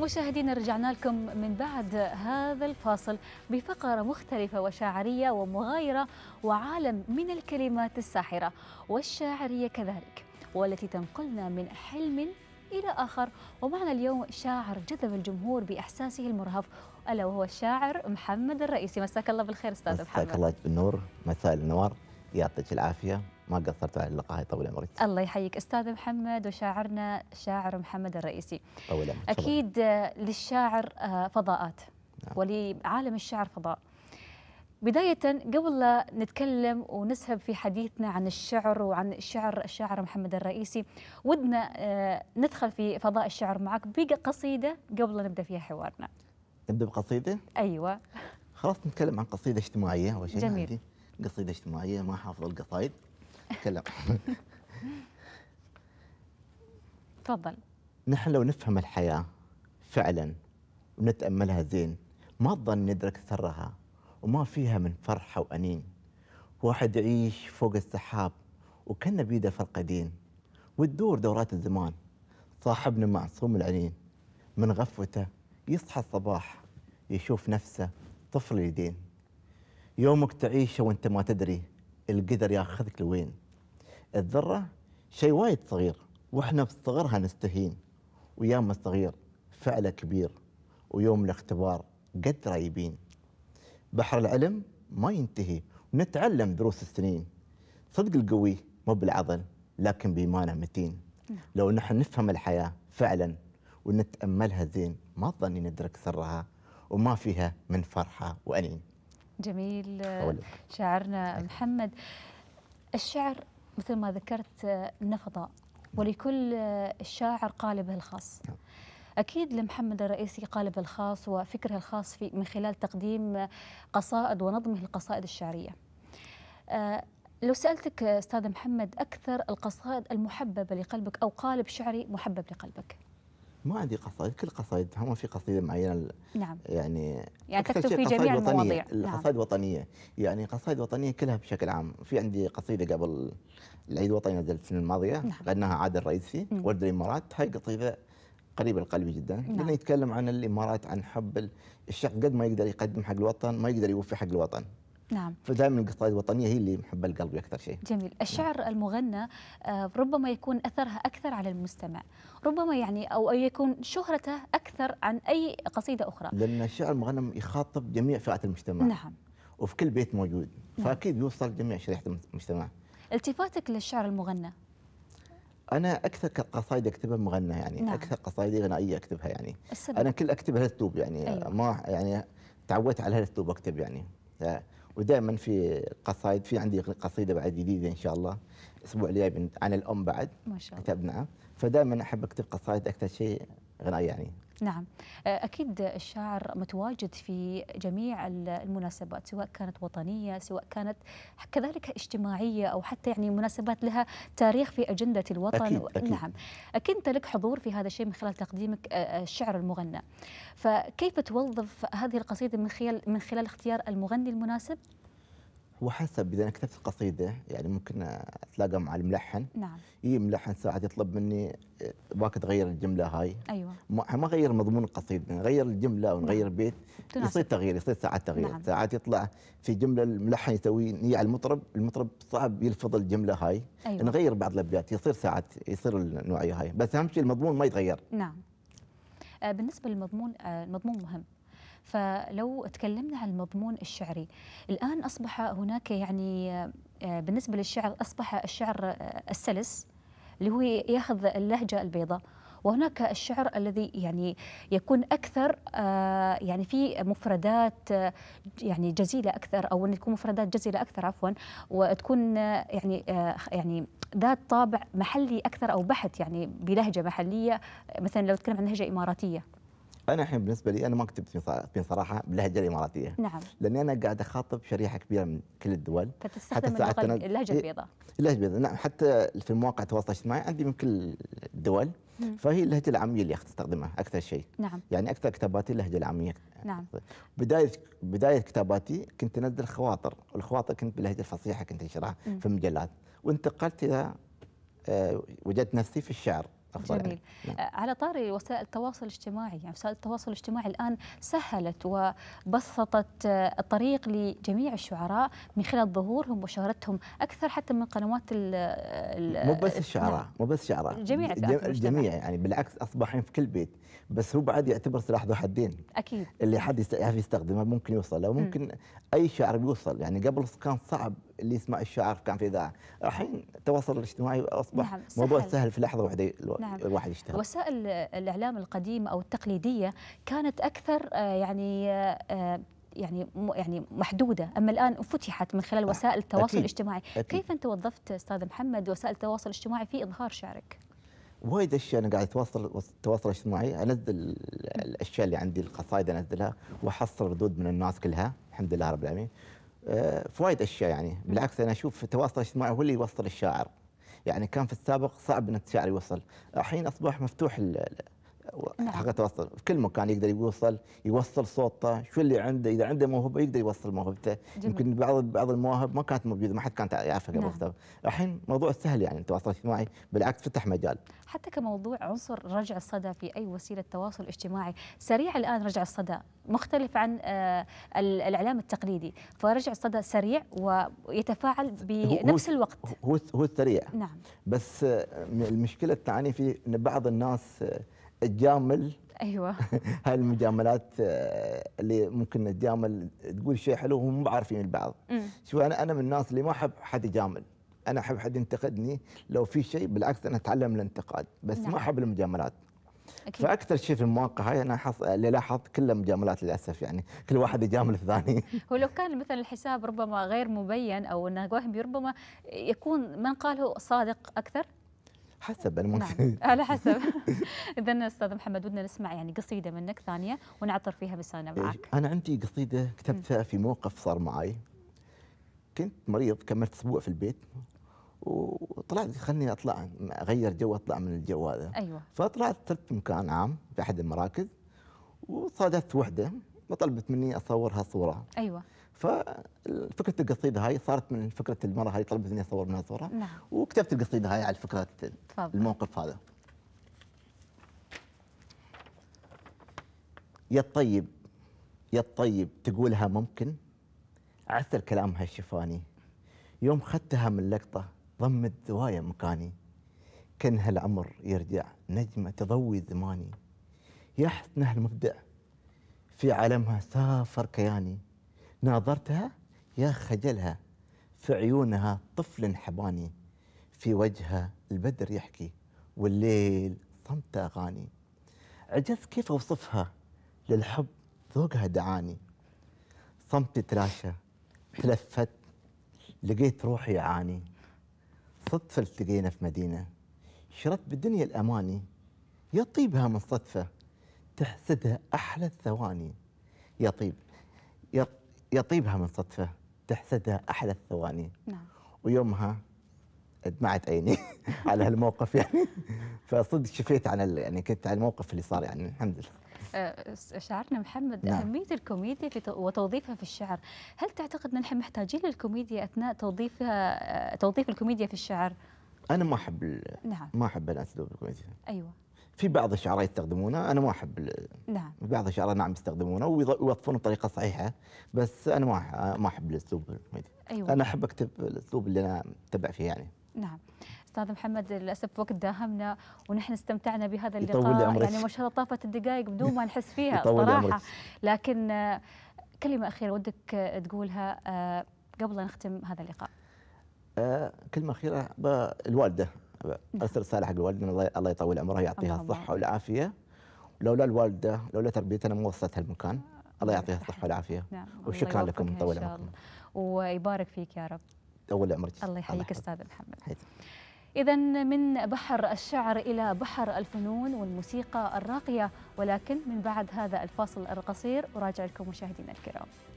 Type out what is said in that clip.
مشاهدينا رجعنا لكم من بعد هذا الفاصل بفقرة مختلفة وشاعرية ومغايرة وعالم من الكلمات الساحرة والشاعرية كذلك والتي تنقلنا من حلم إلى آخر ومعنا اليوم شاعر جذب الجمهور بإحساسه المرهف ألا وهو الشاعر محمد الرئيسي مساك الله بالخير أستاذ محمد مساك الله بالنور مساء النور يعطيك العافية ما قصرتوا على اللقاء طول عمرك الله يحييك استاذ محمد وشاعرنا شاعر محمد الرئيسي طول عمرك اكيد آه، للشاعر آه، فضاءات نعم. ولعالم الشعر فضاء بداية قبل لا نتكلم ونسهب في حديثنا عن الشعر وعن شعر الشاعر محمد الرئيسي ودنا آه، ندخل في فضاء الشعر معك بقصيدة قبل لا نبدأ فيها حوارنا نبدأ بقصيدة؟ أيوة خلاص نتكلم عن قصيدة اجتماعية أول شيء جميل قصيدة اجتماعية ما حافظ القصايد تقلق تفضل نحن لو نفهم الحياة فعلا ونتأملها زين ما الظن ندرك سرها وما فيها من فرحة وأنين واحد يعيش فوق السحاب وكنا بيده فرق دين وتدور دورات الزمان صاحبنا معصوم العنين من غفوته يصحى الصباح يشوف نفسه طفل يدين يومك تعيشه وانت ما تدري القدر ياخذك لوين الذرة شيء وايد صغير واحنا في صغرها نستهين وياما صغير فعله كبير ويوم الاختبار قد رايبين بحر العلم ما ينتهي ونتعلم دروس السنين صدق القوي مو بالعضل لكن بإيمانه متين لو نحن نفهم الحياة فعلا ونتأملها زين ما ظني ندرك سرها وما فيها من فرحة وأنين جميل شاعرنا أيوة. محمد الشعر مثل ما ذكرت نفضة نعم. ولكل شاعر قالبه الخاص نعم. أكيد لمحمد الرئيسي قالبه الخاص وفكره الخاص في من خلال تقديم قصائد ونظمه القصائد الشعرية آه، لو سألتك أستاذ محمد أكثر القصائد المحببة لقلبك أو قالب شعري محبب لقلبك ما عندي قصائد كل قصائد هم في قصيده معينه نعم يعني يعني تكتب في جميع المواضيع القصائد نعم. وطنيه يعني قصائد وطنيه كلها بشكل عام في عندي قصيده قبل العيد الوطني نزلت السنه الماضيه نعم. غناها عادل الرئيسي ورد الامارات هاي قصيده قريبه لقلبي جدا نعم. لانه يتكلم عن الامارات عن حب الشخص قد ما يقدر يقدم حق الوطن ما يقدر يوفي حق الوطن نعم فدائما القصائد الوطنيه هي اللي محبه القلب اكثر شيء جميل نعم. الشعر نعم. المغنى آه، ربما يكون اثرها اكثر على المستمع ربما يعني او يكون شهرته اكثر عن اي قصيده اخرى لان الشعر المغنى يخاطب جميع فئات المجتمع نعم وفي كل بيت موجود نعم. فاكيد يوصل جميع شريحه المجتمع التفاتك للشعر المغنى انا اكثر قصائد اكتبها مغنى يعني نعم. اكثر قصائدي غنائيه اكتبها يعني السبب. انا كل اكتبها هالاسلوب يعني أيوة. ما يعني تعودت على هالاسلوب اكتب يعني ودائما في قصائد في عندي قصيده بعد جديده ان شاء الله الاسبوع الجاي عن الام بعد ما شاء الله كتبناها فدائما احب اكتب قصائد اكثر شيء غناء يعني نعم أكيد الشاعر متواجد في جميع المناسبات سواء كانت وطنية سواء كانت كذلك اجتماعية أو حتى يعني مناسبات لها تاريخ في أجندة الوطن أكيد أكيد. نعم أكيد أنت لك حضور في هذا الشيء من خلال تقديمك الشعر المغنى فكيف توظف هذه القصيدة من خلال من خلال اختيار المغني المناسب هو حسب اذا انا كتبت قصيده يعني ممكن اتلاقى مع الملحن نعم يجي ملحن ساعات يطلب مني باك تغير الجمله هاي ايوه ما اغير مضمون القصيده نغير يعني الجمله ونغير نعم. بيت يصير تغيير يصير ساعات تغيير نعم. ساعات يطلع في جمله الملحن يسوي نية على المطرب المطرب صعب يلفظ الجمله هاي أيوة. نغير بعض الابيات يصير ساعات يصير النوعيه هاي بس اهم شيء المضمون ما يتغير نعم آه، بالنسبه للمضمون المضمون آه، مهم فلو تكلمنا عن المضمون الشعري الآن أصبح هناك يعني آه، بالنسبة للشعر أصبح الشعر آه، السلس اللي هو ياخذ اللهجة البيضاء وهناك الشعر الذي يعني يكون اكثر آه، يعني في مفردات يعني جزيله اكثر او ان تكون مفردات جزيله اكثر عفوا وتكون يعني يعني ذات طابع محلي اكثر او بحت يعني بلهجه محليه مثلا لو تكلم عن لهجه اماراتيه انا الحين بالنسبه لي انا ما كتبت بكل صراحه باللهجه الاماراتيه نعم لاني انا قاعد اخاطب شريحه كبيره من كل الدول فتستخدم حتى اللغه اللهجه البيضاء اللهجه البيضاء نعم حتى في مواقع التواصل الاجتماعي عندي من كل الدول فهي اللهجه العاميه اللي استخدمها اكثر شيء نعم يعني اكثر كتاباتي اللهجه العاميه نعم بدايه بدايه كتاباتي كنت انزل خواطر والخواطر كنت باللهجه الفصيحه كنت انشرها في المجلات وانتقلت الى آه، وجدت نفسي في الشعر افضل جميل نعم. آه، على طاري وسائل التواصل الاجتماعي يعني وسائل التواصل الاجتماعي الان سهلت وبسطت آه، الطريق لجميع الشعراء من خلال ظهورهم وشهرتهم اكثر حتى من قنوات ال آه، مو بس الشعراء نعم. مو بس الشعراء جميع الجميع يعني بالعكس اصبح في كل بيت بس هو بعد يعتبر سلاح ذو حدين اكيد اللي حد يعرف يستخدمه ممكن يوصل له ممكن م. اي شاعر بيوصل يعني قبل كان صعب اللي يسمع الشعر كان في اذاعه، الحين التواصل الاجتماعي اصبح نعم موضوع سهل. سهل في لحظه واحده نعم. الواحد يشتغل. وسائل الاعلام القديمه او التقليديه كانت اكثر آه، يعني آه، آه، يعني يعني محدوده اما الان فتحت من خلال وسائل التواصل أكيد. الاجتماعي أكيد. كيف انت وظفت استاذ محمد وسائل التواصل الاجتماعي في اظهار شعرك وايد اشياء انا قاعد اتواصل التواصل الاجتماعي انزل الاشياء اللي عندي القصائد انزلها واحصل ردود من الناس كلها الحمد لله رب العالمين آه، وايد اشياء يعني بالعكس انا اشوف التواصل الاجتماعي هو اللي يوصل الشاعر يعني كان في السابق صعب ان الشاعر يوصل الحين اصبح مفتوح نعم. حق توصل في كل مكان يقدر يوصل يوصل صوته شو اللي عنده اذا عنده موهبه يقدر يوصل موهبته يمكن بعض بعض المواهب ما كانت موجوده ما حد كان يعرفها قبل نعم. الحين موضوع سهل يعني التواصل الاجتماعي بالعكس فتح مجال حتى كموضوع عنصر رجع الصدى في اي وسيله تواصل اجتماعي سريع الان رجع الصدى مختلف عن آه، الاعلام التقليدي فرجع الصدى سريع ويتفاعل بنفس الوقت هو هو السريع نعم بس آه، المشكله التعاني فيه ان بعض الناس آه، تجامل ايوه هاي المجاملات آه، اللي ممكن نتجامل تقول شيء حلو وهم مو عارفين البعض شوف انا انا من الناس اللي ما احب حد يجامل انا احب حد ينتقدني لو في شيء بالعكس انا اتعلم الانتقاد بس نعم. ما احب المجاملات أكيد. فاكثر شيء في المواقع هاي انا حص... اللي لاحظت كلها مجاملات للاسف يعني كل واحد يجامل الثاني هو لو كان مثلا الحساب ربما غير مبين او انه ربما يكون من قاله صادق اكثر حسب المنتج نعم. آه، على حسب اذا استاذ محمد ودنا نسمع يعني قصيده منك ثانيه ونعطر فيها بسانا معك انا عندي قصيده كتبتها في موقف صار معي كنت مريض كملت اسبوع في البيت وطلعت خلني اطلع اغير جو اطلع من الجو هذا ايوه فطلعت ثلث مكان عام في احد المراكز وصادفت وحده وطلبت مني اصورها صوره ايوه ففكره القصيده هاي صارت من فكره المرة هاي طلبت اني اصور منها صوره نعم. وكتبت القصيده هاي على فكره طبعا. الموقف هذا يا الطيب يا الطيب تقولها ممكن عثر كلامها الشفاني يوم خدتها من لقطه ضمت زوايا مكاني كان هالعمر يرجع نجمه تضوي زماني يا حسنها المبدع في عالمها سافر كياني ناظرتها يا خجلها في عيونها طفل حباني في وجهها البدر يحكي والليل صمت أغاني عجزت كيف أوصفها للحب ذوقها دعاني صمت تلاشى تلفت لقيت روحي أعاني صدفة التقينا في مدينة شرت بالدنيا الأماني يا طيبها من صدفة تحسدها أحلى الثواني يا طيب يا يطيبها من صدفة تحسدها أحلى الثواني نعم ويومها دمعت عيني على هالموقف يعني فصدق شفيت عن يعني كنت على الموقف اللي صار يعني الحمد لله أه، شعرنا محمد نعم. أهمية الكوميديا في وتوظيفها في الشعر هل تعتقد أن نحن محتاجين للكوميديا أثناء توظيفها أه، توظيف الكوميديا في الشعر؟ أنا ما أحب نعم. ما أحب الأسلوب الكوميديا أيوه في بعض الشعراء يستخدمونه انا ما احب نعم بعض الشعراء نعم يستخدمونه ويوظفونه بطريقه صحيحه بس انا ما ما احب الاسلوب أيوة. انا احب اكتب الاسلوب اللي انا اتبع فيه يعني نعم استاذ محمد للاسف وقت داهمنا ونحن استمتعنا بهذا اللقاء يعني ما شاء الله طافت الدقائق بدون ما نحس فيها صراحه لكن آه، كلمه اخيره ودك آه، تقولها آه، قبل ان نختم هذا اللقاء كلمه اخيره الوالده ارسل رساله حق الوالده الله يطول عمرها يعطيها الصحه والعافيه لولا الوالده لولا تربيتنا ما وصلت هالمكان الله يعطيها الصحه والعافيه نعم. وشكرا لكم طول عمركم ويبارك فيك يا رب طول عمرك الله يحييك استاذ محمد إذا من بحر الشعر إلى بحر الفنون والموسيقى الراقية ولكن من بعد هذا الفاصل القصير أراجع لكم مشاهدينا الكرام